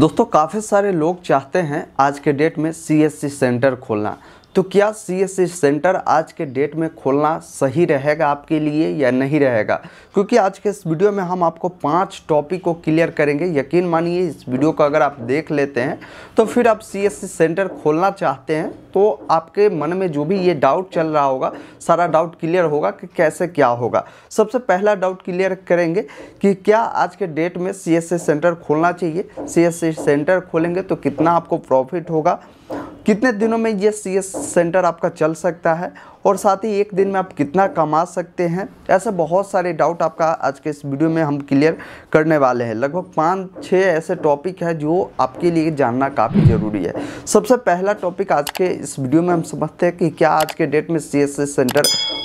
दोस्तों काफ़ी सारे लोग चाहते हैं आज के डेट में सी सेंटर खोलना तो क्या सी एस सेंटर आज के डेट में खोलना सही रहेगा आपके लिए या नहीं रहेगा क्योंकि आज के इस वीडियो में हम आपको पांच टॉपिक को क्लियर करेंगे यकीन मानिए इस वीडियो को अगर आप देख लेते हैं तो फिर आप सी एस सेंटर खोलना चाहते हैं तो आपके मन में जो भी ये डाउट चल रहा होगा सारा डाउट क्लियर होगा कि कैसे क्या होगा सबसे पहला डाउट क्लियर करेंगे कि क्या आज के डेट में सी सेंटर खोलना चाहिए सी सेंटर खोलेंगे तो कितना आपको प्रॉफिट होगा कितने दिनों में ये सी एस सेंटर आपका चल सकता है और साथ ही एक दिन में आप कितना कमा सकते हैं ऐसे बहुत सारे डाउट आपका आज के इस वीडियो में हम क्लियर करने वाले हैं लगभग पाँच छः ऐसे टॉपिक है जो आपके लिए जानना काफ़ी ज़रूरी है सबसे पहला टॉपिक आज के इस वीडियो में हम समझते हैं कि क्या आज के डेट में सी सेंटर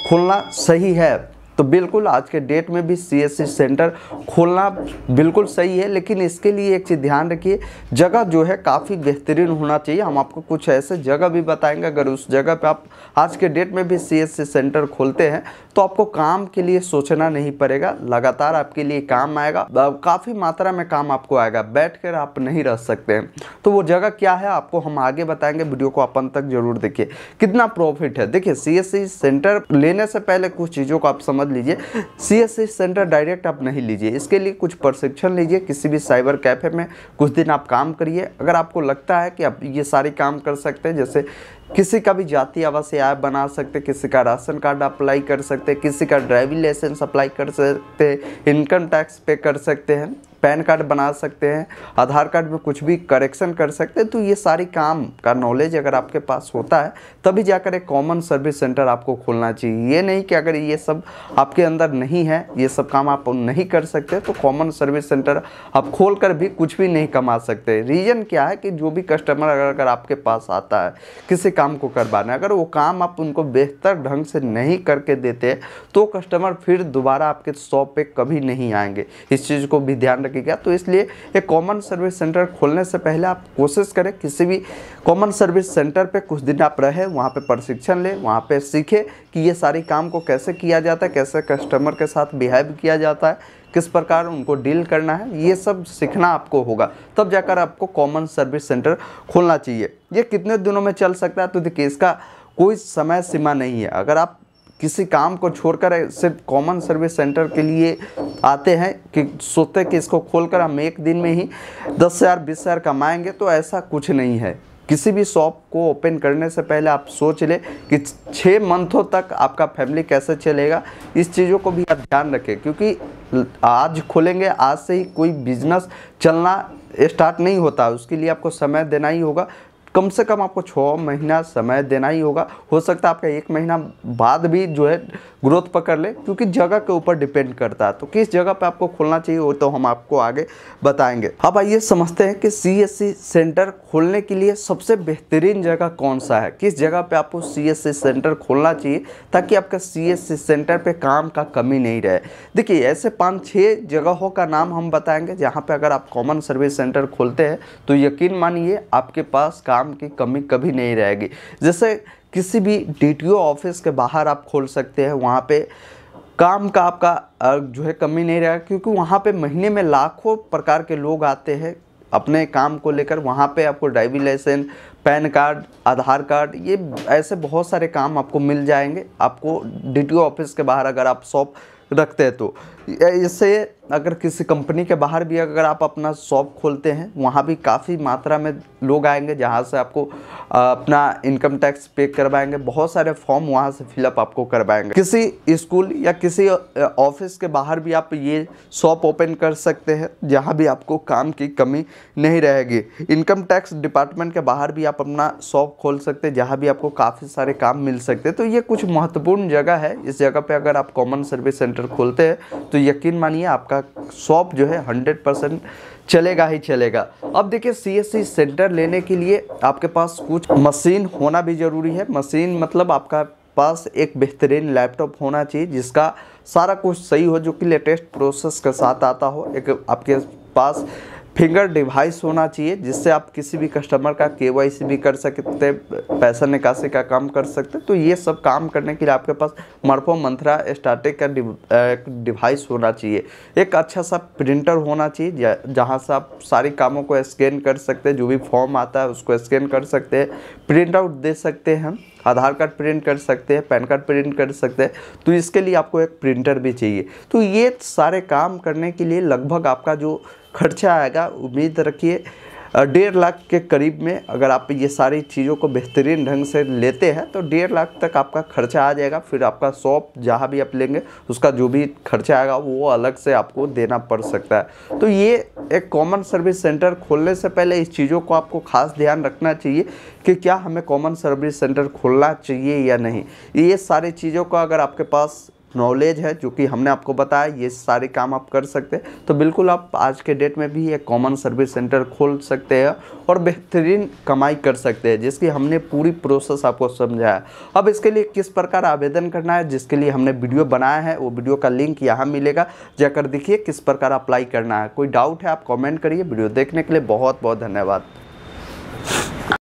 खोलना सही है तो बिल्कुल आज के डेट में भी सी सेंटर खोलना बिल्कुल सही है लेकिन इसके लिए एक चीज़ ध्यान रखिए जगह जो है काफ़ी बेहतरीन होना चाहिए हम आपको कुछ ऐसे जगह भी बताएंगे अगर उस जगह पे आप आज के डेट में भी सी सेंटर खोलते हैं तो आपको काम के लिए सोचना नहीं पड़ेगा लगातार आपके लिए काम आएगा काफ़ी मात्रा में काम आपको आएगा बैठ कर आप नहीं रह सकते हैं तो वो जगह क्या है आपको हम आगे बताएंगे वीडियो को अपन तक जरूर देखिए कितना प्रॉफिट है देखिए सी सेंटर लेने से पहले कुछ चीज़ों को आप समझ समझ लीजिए सी सेंटर डायरेक्ट आप नहीं लीजिए इसके लिए कुछ प्रशिक्षण लीजिए किसी भी साइबर कैफ़े में कुछ दिन आप काम करिए अगर आपको लगता है कि आप ये सारे काम कर सकते हैं जैसे किसी का भी जाति आवासीय ऐप बना सकते किसी का राशन कार्ड अप्लाई कर सकते किसी का ड्राइविंग लाइसेंस अप्लाई कर सकते इनकम टैक्स पे कर सकते हैं पैन कार्ड बना सकते हैं आधार कार्ड में कुछ भी करेक्शन कर सकते हैं तो ये सारी काम का नॉलेज अगर आपके पास होता है तभी जाकर एक कॉमन सर्विस सेंटर आपको खोलना चाहिए ये नहीं कि अगर ये सब आपके अंदर नहीं है ये सब काम आप नहीं कर सकते तो कॉमन सर्विस सेंटर आप खोल कर भी कुछ भी नहीं कमा सकते रीज़न क्या है कि जो भी कस्टमर अगर अगर आपके पास आता है किसी काम को करवाना अगर वो काम आप उनको बेहतर ढंग से नहीं करके देते तो कस्टमर फिर दोबारा आपके शॉप पर कभी नहीं आएंगे इस चीज़ को भी ध्यान रखेगा तो इसलिए एक कॉमन सर्विस सेंटर खोलने से पहले आप कोशिश करें किसी भी कॉमन सर्विस सेंटर पे कुछ दिन आप रहें वहाँ पे प्रशिक्षण लें वहाँ पे सीखें कि ये सारे काम को कैसे किया जाता है कैसे कस्टमर के साथ बिहेव किया जाता है किस प्रकार उनको डील करना है ये सब सीखना आपको होगा तब जाकर आपको कॉमन सर्विस सेंटर खोलना चाहिए ये कितने दिनों में चल सकता है तो देखिए इसका कोई समय सीमा नहीं है अगर आप किसी काम को छोड़कर सिर्फ कॉमन सर्विस सेंटर के लिए आते हैं कि सोचते कि इसको खोलकर हम एक दिन में ही दस हज़ार बीस हज़ार कमाएँगे तो ऐसा कुछ नहीं है किसी भी शॉप को ओपन करने से पहले आप सोच लें कि छः मंथों तक आपका फैमिली कैसे चलेगा इस चीज़ों को भी आप ध्यान रखें क्योंकि आज खोलेंगे आज से ही कोई बिजनेस चलना स्टार्ट नहीं होता उसके लिए आपको समय देना ही होगा कम से कम आपको छः महीना समय देना ही होगा हो सकता है आपका एक महीना बाद भी जो है ग्रोथ पकड़ ले क्योंकि जगह के ऊपर डिपेंड करता है तो किस जगह पे आपको खोलना चाहिए वो तो हम आपको आगे बताएंगे अब आइए समझते हैं कि सी सेंटर खोलने के लिए सबसे बेहतरीन जगह कौन सा है किस जगह पर आपको सी सेंटर खोलना चाहिए ताकि आपका सी सेंटर पर काम का कमी नहीं रहे देखिए ऐसे पाँच छः जगहों का नाम हम बताएंगे जहाँ पर अगर आप कॉमन सर्विस सेंटर खोलते हैं तो यकीन मानिए आपके पास काम काम की कमी कभी नहीं रहेगी जैसे किसी भी ओ ऑफिस के बाहर आप खोल सकते हैं वहाँ पे काम का आपका जो है कमी नहीं रहेगा क्योंकि वहाँ पे महीने में लाखों प्रकार के लोग आते हैं अपने काम को लेकर वहाँ पे आपको driving license pan card Aadhaar card ये ऐसे बहुत सारे काम आपको मिल जाएंगे आपको डी ऑफिस के बाहर अगर आप शॉप रखते हैं तो इससे अगर किसी कंपनी के बाहर भी अगर आप अपना शॉप खोलते हैं वहाँ भी काफ़ी मात्रा में लोग आएंगे जहाँ से आपको अपना इनकम टैक्स पे करवाएंगे बहुत सारे फॉर्म वहाँ से फिलअप आपको करवाएंगे किसी स्कूल या किसी ऑफिस के बाहर भी आप ये शॉप ओपन कर सकते हैं जहाँ भी आपको काम की कमी नहीं रहेगी इनकम टैक्स डिपार्टमेंट के बाहर भी आप अपना शॉप खोल सकते हैं जहाँ भी आपको काफ़ी सारे काम मिल सकते हैं तो ये कुछ महत्वपूर्ण जगह है इस जगह पर अगर आप कॉमन सर्विस सेंटर खोलते हैं तो यकीन मानिए आपका आपका शॉप जो है हंड्रेड परसेंट चलेगा ही चलेगा अब देखिए सी सेंटर लेने के लिए आपके पास कुछ मशीन होना भी ज़रूरी है मशीन मतलब आपका पास एक बेहतरीन लैपटॉप होना चाहिए जिसका सारा कुछ सही हो जो कि लेटेस्ट प्रोसेस के साथ आता हो एक आपके पास फिंगर डिवाइस होना चाहिए जिससे आप किसी भी कस्टमर का के भी कर सकते पैसा निकासी का काम कर सकते तो ये सब काम करने के लिए आपके पास मरफो मंथरा स्टार्टिक का डिवाइस होना चाहिए एक अच्छा सा प्रिंटर होना चाहिए जहाँ से आप सारे कामों को स्कैन कर सकते हैं जो भी फॉर्म आता है उसको स्कैन कर सकते हैं प्रिंट आउट दे सकते हैं आधार कार्ड प्रिंट कर सकते हैं पैन कार्ड प्रिंट कर सकते हैं तो इसके लिए आपको एक प्रिंटर भी चाहिए तो ये सारे काम करने के लिए लगभग आपका जो खर्चा आएगा उम्मीद रखिए डेढ़ लाख के करीब में अगर आप ये सारी चीज़ों को बेहतरीन ढंग से लेते हैं तो डेढ़ लाख तक आपका खर्चा आ जाएगा फिर आपका शॉप जहाँ भी आप लेंगे उसका जो भी खर्चा आएगा वो अलग से आपको देना पड़ सकता है तो ये एक कॉमन सर्विस सेंटर खोलने से पहले इस चीज़ों को आपको खास ध्यान रखना चाहिए कि क्या हमें कॉमन सर्विस सेंटर खोलना चाहिए या नहीं ये सारी चीज़ों का अगर आपके पास नॉलेज है जो कि हमने आपको बताया ये सारे काम आप कर सकते हैं तो बिल्कुल आप आज के डेट में भी एक कॉमन सर्विस सेंटर खोल सकते हैं और बेहतरीन कमाई कर सकते हैं जिसकी हमने पूरी प्रोसेस आपको समझाया अब इसके लिए किस प्रकार आवेदन करना है जिसके लिए हमने वीडियो बनाया है वो वीडियो का लिंक यहाँ मिलेगा जाकर देखिए किस प्रकार अप्लाई करना है कोई डाउट है आप कॉमेंट करिए वीडियो देखने के लिए बहुत बहुत धन्यवाद